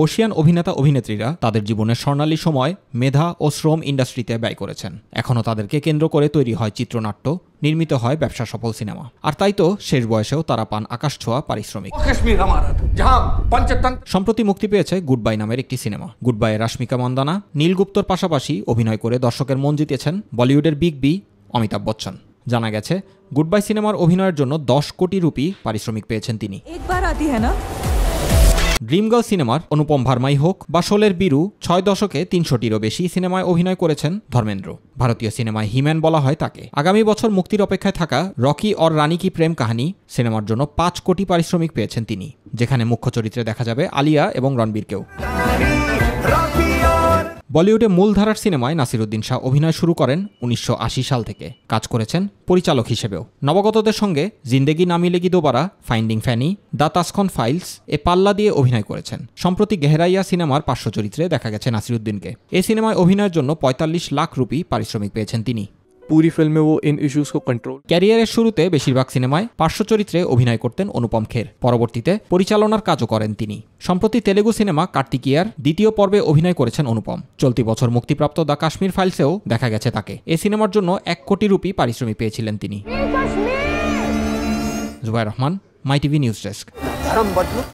বসিয়ান অভিনেতা অভিনেত্রীরা তাদের জীবনের স্বর্ণালী সময় মেধা ও শ্রম ইন্ডাস্ট্রিতে ব্যয় করেছেন এখনও তাদেরকে কেন্দ্র করে তৈরি হয় চিত্রনাট্য নির্মিত হয় ব্যবসা সফল সিনেমা আর তাই তো শেষ বয়সেও তারা পান আকাশ ছোঁয়া পারিশ্রমিক সম্প্রতি মুক্তি পেয়েছে গুডবাই নামের একটি সিনেমা গুডবাইয়ে রাশ্মিকা মন্দানা নীলগুপ্তর পাশাপাশি অভিনয় করে দর্শকের মন জিতেছেন বলিউডের বিগ বি অমিতাভ বচ্চন জানা গেছে গুডবাই সিনেমার অভিনয়ের জন্য দশ কোটি রুপি পারিশ্রমিক পেয়েছেন তিনি একবার আতি হ্যাঁ না ড্রিম গার্ল সিনেমার অনুপম ভার্মাই হোক বা শোলের বীরু ছয় দশকে তিনশোটিরও বেশি সিনেমায় অভিনয় করেছেন ধর্মেন্দ্র ভারতীয় সিনেমায় হিম্যান বলা হয় তাকে আগামী বছর মুক্তির অপেক্ষায় থাকা রকি অর রানী কি প্রেম কাহানি সিনেমার জন্য পাঁচ কোটি পারিশ্রমিক পেয়েছেন তিনি যেখানে মুখ্য চরিত্রে দেখা যাবে আলিয়া এবং রণবীরকেও বলিউডে মূলধারার সিনেমায় নাসিরুদ্দিন শাহ অভিনয় শুরু করেন উনিশশো সাল থেকে কাজ করেছেন পরিচালক হিসেবেও নবাগতদের সঙ্গে জিন্দেগি নামি লেগি দোবারা ফাইন্ডিং ফ্যানি দা তাসখন ফাইলস এ পাল্লা দিয়ে অভিনয় করেছেন সম্প্রতি গেহরাইয়া সিনেমার পার্শ্ব চরিত্রে দেখা গেছে নাসিরুদ্দিনকে এ সিনেমায় অভিনয়ের জন্য ৪৫ লাখ রুপি পারিশ্রমিক পেয়েছেন তিনি পুরি ফিল্মে ও ইন ইস্যুস কো কন্ট্রোল ক্যারিয়ারের শুরুতে বেশিরভাগ সিনেমায় পার্শ্ব চরিত্রে অভিনয় করতেন অনুপম খের পরবর্তীতে পরিচালনার কাজও করেন তিনি সম্প্রতি তেলেগু সিনেমা কার্তিকিয়ার দ্বিতীয় পর্বে অভিনয় করেছেন অনুপম চলতি বছর মুক্তিপ্রাপ্ত দ্য কাশ্মীর ফাইলসেও দেখা গেছে তাকে এ সিনেমার জন্য এক কোটি রুপি পারিশ্রমিক পেয়েছিলেন তিনি Zubair Rahman My TV news desk